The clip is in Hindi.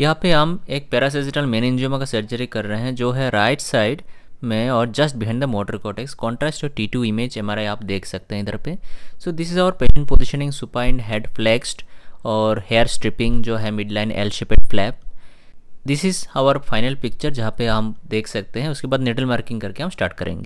यहाँ पे हम एक पैरासिजिटल मेनेंजियोमा का सर्जरी कर रहे हैं जो है राइट साइड में और just behind the motor cortex contrast और टी टू इमेज एम आप देख सकते हैं इधर पे so this is our patient positioning supine head flexed और हेयर स्ट्रिपिंग जो है mid line L shaped flap this is our final picture जहाँ पे हम देख सकते हैं उसके बाद नेटल मार्किंग करके हम स्टार्ट करेंगे